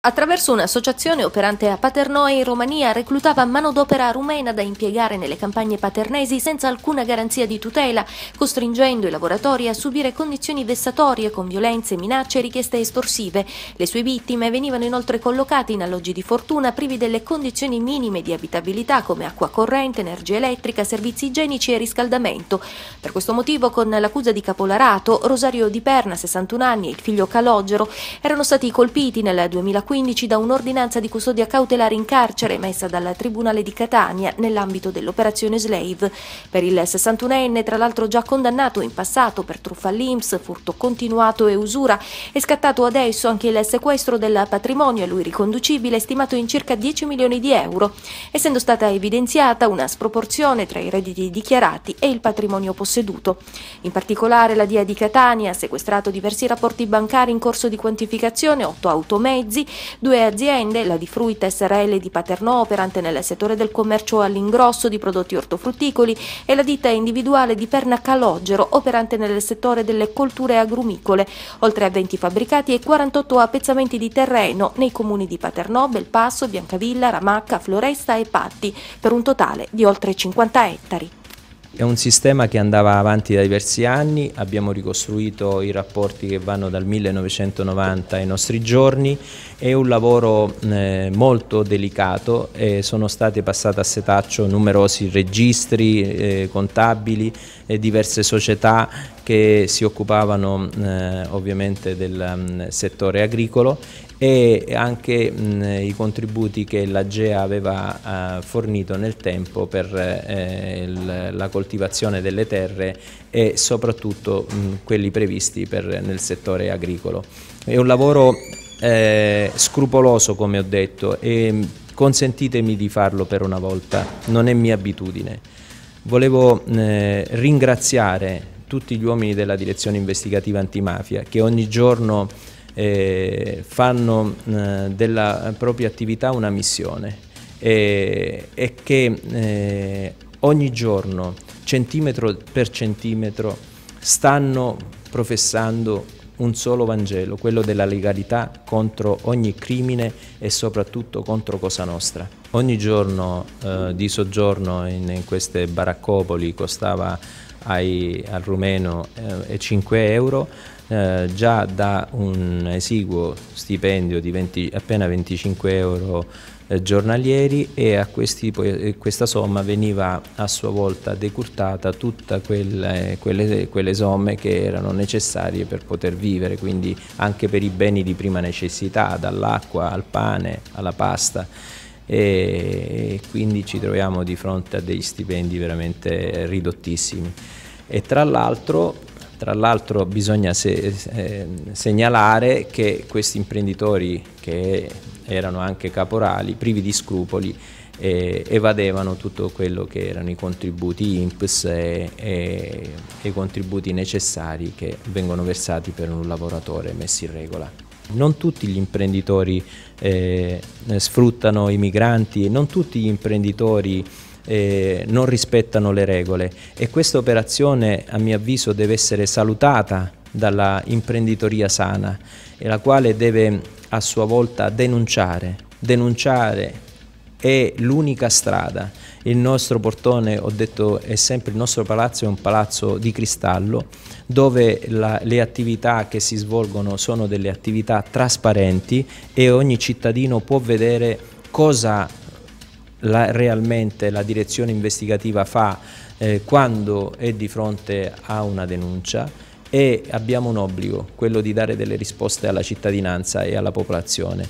Attraverso un'associazione operante a Paternò in Romania reclutava manodopera rumena da impiegare nelle campagne paternesi senza alcuna garanzia di tutela, costringendo i lavoratori a subire condizioni vessatorie con violenze, minacce e richieste estorsive. Le sue vittime venivano inoltre collocate in alloggi di fortuna privi delle condizioni minime di abitabilità come acqua corrente, energia elettrica, servizi igienici e riscaldamento. Per questo motivo, con l'accusa di capolarato, Rosario Di Perna, 61 anni, e il figlio Calogero erano stati colpiti nel 2014 2015 da un'ordinanza di custodia cautelare in carcere emessa dal Tribunale di Catania nell'ambito dell'operazione Slave. Per il 61enne, tra l'altro già condannato in passato per truffa all'IMS, furto continuato e usura, è scattato adesso anche il sequestro del patrimonio a lui riconducibile stimato in circa 10 milioni di euro, essendo stata evidenziata una sproporzione tra i redditi dichiarati e il patrimonio posseduto. In particolare la DIA di Catania ha sequestrato diversi rapporti bancari in corso di quantificazione, 8 automezzi, Due aziende, la di Fruit SRL di Paternò, operante nel settore del commercio all'ingrosso di prodotti ortofrutticoli, e la ditta individuale di Perna Calogero, operante nel settore delle colture agrumicole, oltre a 20 fabbricati e 48 appezzamenti di terreno nei comuni di Paternò, Belpasso, Biancavilla, Ramacca, Floresta e Patti, per un totale di oltre 50 ettari. È un sistema che andava avanti da diversi anni, abbiamo ricostruito i rapporti che vanno dal 1990 ai nostri giorni, è un lavoro eh, molto delicato, eh, sono stati passati a setaccio numerosi registri eh, contabili, diverse società che si occupavano eh, ovviamente del um, settore agricolo e anche mh, mm, i contributi che l'AGEA aveva uh, fornito nel tempo per eh, il, la coltivazione delle terre e soprattutto mh, mm, quelli previsti per, nel settore agricolo. È un lavoro eh, scrupoloso come ho detto e consentitemi di farlo per una volta, non è mia abitudine. Volevo eh, ringraziare tutti gli uomini della direzione investigativa antimafia che ogni giorno eh, fanno eh, della propria attività una missione e, e che eh, ogni giorno, centimetro per centimetro, stanno professando un solo Vangelo, quello della legalità contro ogni crimine e soprattutto contro Cosa Nostra. Ogni giorno eh, di soggiorno in, in queste baraccopoli costava ai, al rumeno eh, 5 euro, eh, già da un esiguo stipendio di 20, appena 25 euro eh, giornalieri e a questi, eh, questa somma veniva a sua volta decurtata tutte quelle, quelle, quelle, somme che erano necessarie per poter vivere, quindi anche per i beni di prima necessità, dall'acqua al pane alla pasta e quindi ci troviamo di fronte a degli stipendi veramente ridottissimi. E tra l'altro tra l'altro bisogna se, eh, segnalare che questi imprenditori che erano anche caporali, privi di scrupoli, eh, evadevano tutto quello che erano i contributi INPS e, e, e i contributi necessari che vengono versati per un lavoratore messo in regola non tutti gli imprenditori eh, sfruttano i migranti, non tutti gli imprenditori eh, non rispettano le regole e questa operazione a mio avviso deve essere salutata dalla imprenditoria sana e la quale deve a sua volta denunciare, denunciare è l'unica strada. Il nostro portone, ho detto, è sempre il nostro palazzo, è un palazzo di cristallo dove la, le attività che si svolgono sono delle attività trasparenti e ogni cittadino può vedere cosa la, realmente la direzione investigativa fa eh, quando è di fronte a una denuncia e abbiamo un obbligo, quello di dare delle risposte alla cittadinanza e alla popolazione.